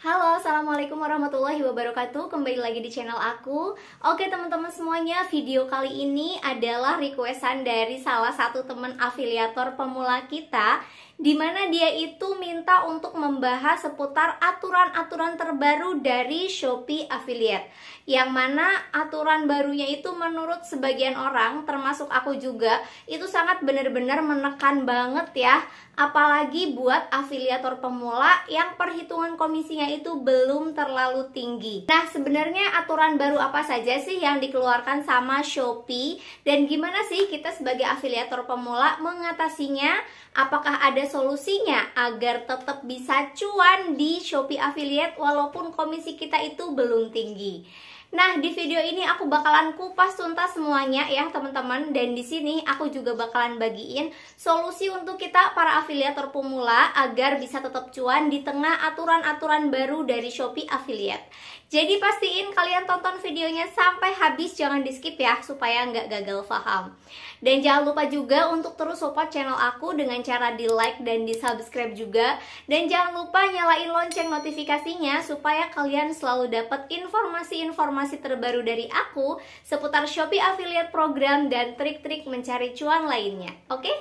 Halo, Assalamualaikum warahmatullahi wabarakatuh Kembali lagi di channel aku Oke teman-teman semuanya, video kali ini adalah requestan dari salah satu teman afiliator pemula kita di mana dia itu minta untuk membahas seputar aturan-aturan terbaru dari Shopee Affiliate. Yang mana aturan barunya itu menurut sebagian orang, termasuk aku juga, itu sangat benar-benar menekan banget ya. Apalagi buat afiliator pemula yang perhitungan komisinya itu belum terlalu tinggi. Nah, sebenarnya aturan baru apa saja sih yang dikeluarkan sama Shopee dan gimana sih kita sebagai afiliator pemula mengatasinya? Apakah ada solusinya agar tetap bisa cuan di Shopee Affiliate walaupun komisi kita itu belum tinggi. Nah, di video ini aku bakalan kupas tuntas semuanya ya teman-teman dan di sini aku juga bakalan bagiin solusi untuk kita para afiliator pemula agar bisa tetap cuan di tengah aturan-aturan baru dari Shopee Affiliate. Jadi pastiin kalian tonton videonya sampai habis, jangan di skip ya supaya nggak gagal paham. Dan jangan lupa juga untuk terus support channel aku dengan cara di like dan di subscribe juga. Dan jangan lupa nyalain lonceng notifikasinya supaya kalian selalu dapat informasi-informasi informasi terbaru dari aku seputar Shopee Affiliate Program dan trik-trik mencari cuan lainnya. Oke? Okay?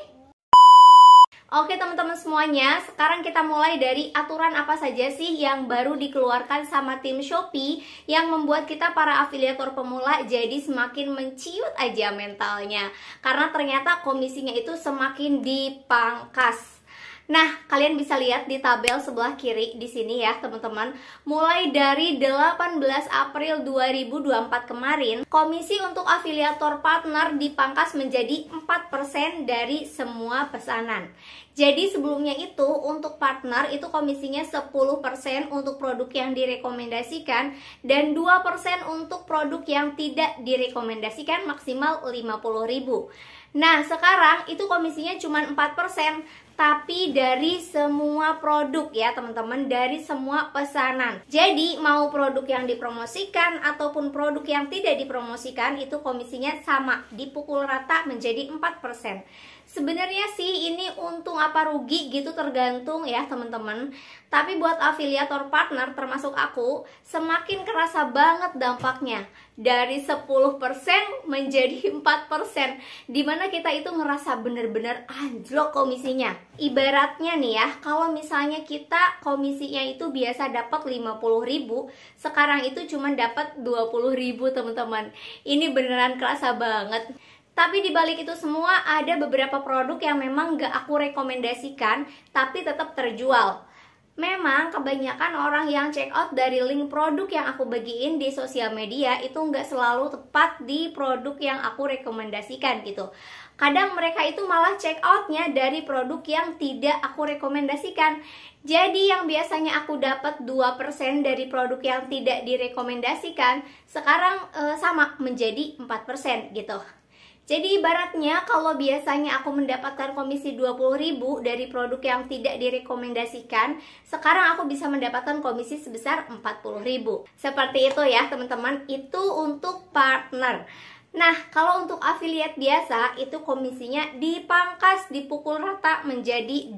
Oke teman-teman semuanya, sekarang kita mulai dari aturan apa saja sih yang baru dikeluarkan sama tim Shopee yang membuat kita para afiliator pemula jadi semakin menciut aja mentalnya. Karena ternyata komisinya itu semakin dipangkas Nah, kalian bisa lihat di tabel sebelah kiri di sini ya, teman-teman. Mulai dari 18 April 2024 kemarin, komisi untuk afiliator partner dipangkas menjadi 4% dari semua pesanan. Jadi sebelumnya itu untuk partner itu komisinya 10% untuk produk yang direkomendasikan dan 2% untuk produk yang tidak direkomendasikan maksimal 50.000. Nah, sekarang itu komisinya cuma 4%, tapi dari semua produk ya teman-teman, dari semua pesanan. Jadi mau produk yang dipromosikan ataupun produk yang tidak dipromosikan itu komisinya sama, dipukul rata menjadi 4%. Sebenarnya sih ini untung apa rugi gitu tergantung ya teman-teman tapi buat afiliator partner termasuk aku, semakin kerasa banget dampaknya. Dari 10% menjadi 4%, dimana kita itu ngerasa bener-bener anjlok komisinya. Ibaratnya nih ya, kalau misalnya kita komisinya itu biasa dapat 50 ribu, sekarang itu cuma dapat 20 ribu teman-teman. Ini beneran kerasa banget. Tapi dibalik itu semua ada beberapa produk yang memang gak aku rekomendasikan tapi tetap terjual Memang kebanyakan orang yang check out dari link produk yang aku bagiin di sosial media itu nggak selalu tepat di produk yang aku rekomendasikan gitu. Kadang mereka itu malah check outnya dari produk yang tidak aku rekomendasikan. Jadi yang biasanya aku dapat 2% dari produk yang tidak direkomendasikan, sekarang e, sama menjadi 4% gitu. Jadi ibaratnya kalau biasanya aku mendapatkan komisi 20.000 dari produk yang tidak direkomendasikan, sekarang aku bisa mendapatkan komisi sebesar 40.000. Seperti itu ya teman-teman, itu untuk partner. Nah, kalau untuk afiliat biasa itu komisinya dipangkas dipukul rata menjadi 2%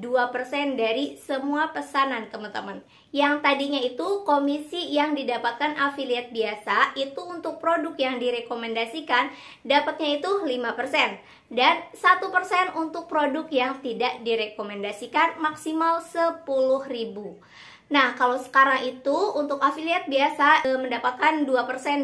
dari semua pesanan, teman-teman. Yang tadinya itu komisi yang didapatkan afiliat biasa itu untuk produk yang direkomendasikan dapatnya itu 5% dan 1% untuk produk yang tidak direkomendasikan maksimal 10.000. Nah, kalau sekarang itu untuk affiliate biasa e, mendapatkan 2%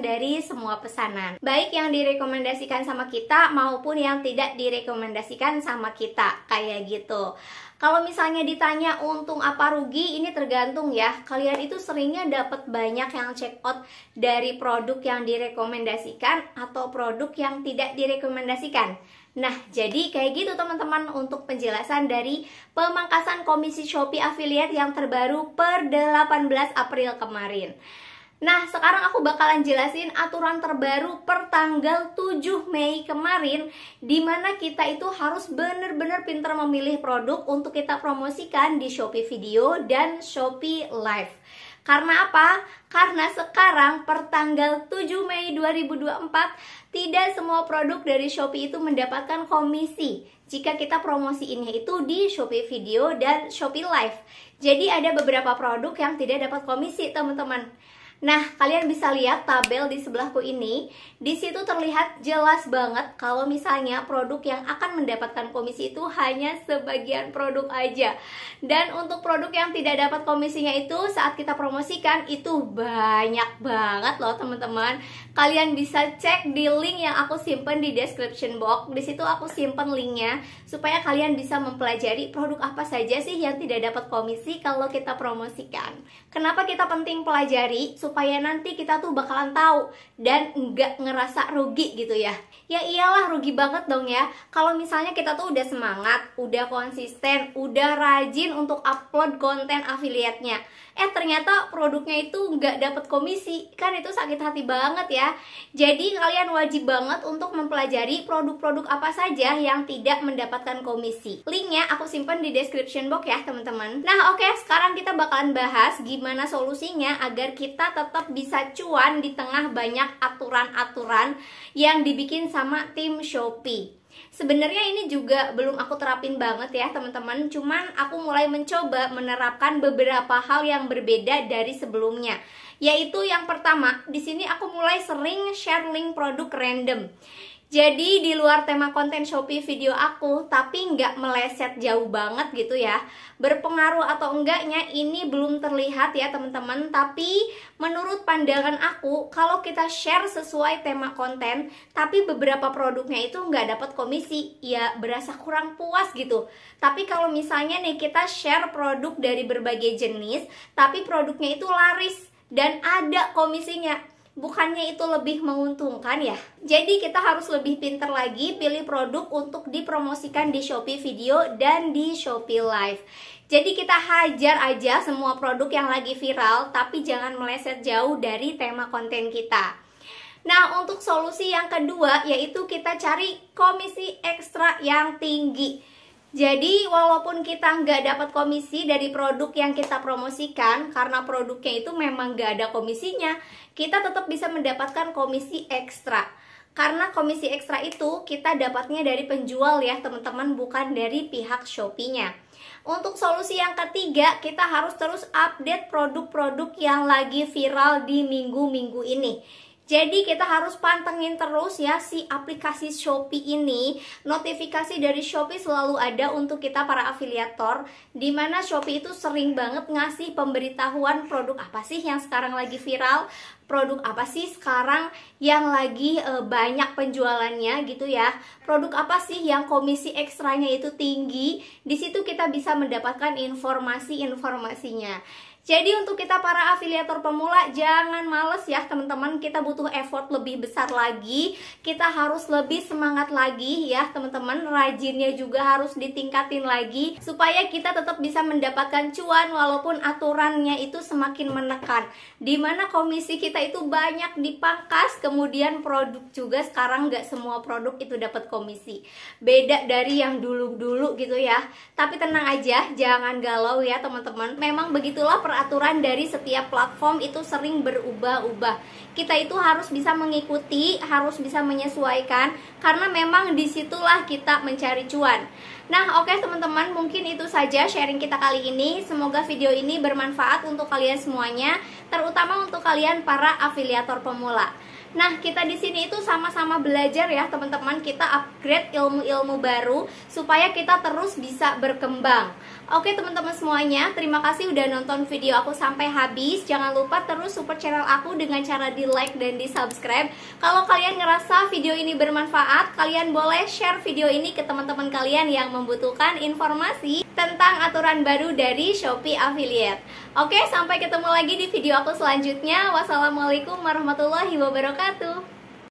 dari semua pesanan. Baik yang direkomendasikan sama kita maupun yang tidak direkomendasikan sama kita, kayak gitu. Kalau misalnya ditanya untung apa rugi, ini tergantung ya. Kalian itu seringnya dapat banyak yang check out dari produk yang direkomendasikan atau produk yang tidak direkomendasikan. Nah, jadi kayak gitu teman-teman untuk penjelasan dari pemangkasan komisi Shopee affiliate yang terbaru per 18 April kemarin. Nah, sekarang aku bakalan jelasin aturan terbaru per tanggal 7 Mei kemarin di mana kita itu harus bener-bener pinter memilih produk untuk kita promosikan di Shopee Video dan Shopee Live. Karena apa? Karena sekarang per tanggal 7 Mei 2024 tidak semua produk dari Shopee itu mendapatkan komisi jika kita promosiinnya itu di Shopee Video dan Shopee Live. Jadi ada beberapa produk yang tidak dapat komisi, teman-teman. Nah, kalian bisa lihat tabel di sebelahku ini. Di situ terlihat jelas banget kalau misalnya produk yang akan mendapatkan komisi itu hanya sebagian produk aja. Dan untuk produk yang tidak dapat komisinya itu saat kita promosikan itu banyak banget loh teman-teman. Kalian bisa cek di link yang aku simpen di description box. Di situ aku simpen linknya supaya kalian bisa mempelajari produk apa saja sih yang tidak dapat komisi kalau kita promosikan. Kenapa kita penting pelajari? supaya nanti kita tuh bakalan tahu dan nggak ngerasa rugi gitu ya. Ya iyalah rugi banget dong ya. Kalau misalnya kita tuh udah semangat, udah konsisten, udah rajin untuk upload konten afiliatnya. Eh ternyata produknya itu nggak dapat komisi, kan itu sakit hati banget ya. Jadi kalian wajib banget untuk mempelajari produk-produk apa saja yang tidak mendapatkan komisi. Linknya aku simpan di description box ya teman-teman. Nah oke okay, sekarang kita bakalan bahas gimana solusinya agar kita tetap bisa cuan di tengah banyak aturan-aturan yang dibikin sama tim Shopee. Sebenarnya ini juga belum aku terapin banget ya teman-teman Cuman aku mulai mencoba menerapkan beberapa hal yang berbeda dari sebelumnya Yaitu yang pertama, di sini aku mulai sering share link produk random jadi di luar tema konten Shopee video aku, tapi nggak meleset jauh banget gitu ya. Berpengaruh atau enggaknya ini belum terlihat ya teman-teman, tapi menurut pandangan aku, kalau kita share sesuai tema konten, tapi beberapa produknya itu nggak dapat komisi, ya berasa kurang puas gitu. Tapi kalau misalnya nih kita share produk dari berbagai jenis, tapi produknya itu laris dan ada komisinya, bukannya itu lebih menguntungkan ya? Jadi kita harus lebih pinter lagi pilih produk untuk dipromosikan di Shopee Video dan di Shopee Live. Jadi kita hajar aja semua produk yang lagi viral, tapi jangan meleset jauh dari tema konten kita. Nah, untuk solusi yang kedua yaitu kita cari komisi ekstra yang tinggi. Jadi, walaupun kita nggak dapat komisi dari produk yang kita promosikan, karena produknya itu memang nggak ada komisinya, kita tetap bisa mendapatkan komisi ekstra karena komisi ekstra itu kita dapatnya dari penjual ya teman-teman bukan dari pihak Shopee-nya. Untuk solusi yang ketiga, kita harus terus update produk-produk yang lagi viral di minggu-minggu ini. Jadi kita harus pantengin terus ya si aplikasi Shopee ini. Notifikasi dari Shopee selalu ada untuk kita para afiliator dimana Shopee itu sering banget ngasih pemberitahuan produk apa sih yang sekarang lagi viral, produk apa sih sekarang yang lagi e, banyak penjualannya gitu ya. Produk apa sih yang komisi ekstranya itu tinggi? Di situ kita bisa mendapatkan informasi-informasinya. Jadi untuk kita para afiliator pemula jangan males ya teman-teman, kita butuh effort lebih besar lagi. Kita harus lebih semangat lagi ya teman-teman, rajinnya juga harus ditingkatin lagi supaya kita tetap bisa mendapatkan cuan walaupun aturannya itu semakin menekan. Dimana komisi kita itu banyak dipangkas, kemudian produk juga sekarang gak semua produk itu dapat komisi. Beda dari yang dulu-dulu gitu ya. Tapi tenang aja, jangan galau ya teman-teman. Memang begitulah per aturan dari setiap platform itu sering berubah-ubah. Kita itu harus bisa mengikuti, harus bisa menyesuaikan karena memang disitulah kita mencari cuan. Nah, oke okay, teman-teman, mungkin itu saja sharing kita kali ini. Semoga video ini bermanfaat untuk kalian semuanya, terutama untuk kalian para afiliator pemula. Nah, kita di sini itu sama-sama belajar ya, teman-teman. Kita upgrade ilmu-ilmu baru supaya kita terus bisa berkembang. Oke teman-teman semuanya, terima kasih udah nonton video aku sampai habis. Jangan lupa terus support channel aku dengan cara di like dan di subscribe. Kalau kalian ngerasa video ini bermanfaat, kalian boleh share video ini ke teman-teman kalian yang membutuhkan informasi tentang aturan baru dari Shopee Affiliate. Oke, sampai ketemu lagi di video aku selanjutnya. Wassalamualaikum warahmatullahi wabarakatuh.